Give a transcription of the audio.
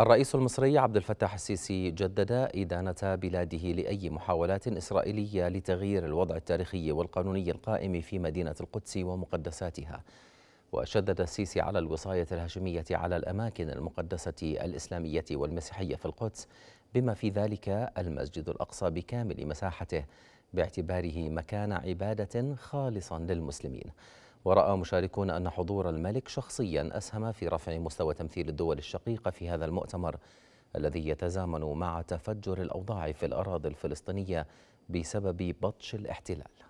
الرئيس المصري عبد الفتاح السيسي جدد إدانة بلاده لأي محاولات إسرائيلية لتغيير الوضع التاريخي والقانوني القائم في مدينة القدس ومقدساتها وشدد السيسي على الوصاية الهاشمية على الأماكن المقدسة الإسلامية والمسيحية في القدس بما في ذلك المسجد الأقصى بكامل مساحته باعتباره مكان عبادة خالصا للمسلمين ورأى مشاركون أن حضور الملك شخصيا أسهم في رفع مستوى تمثيل الدول الشقيقة في هذا المؤتمر الذي يتزامن مع تفجر الأوضاع في الأراضي الفلسطينية بسبب بطش الاحتلال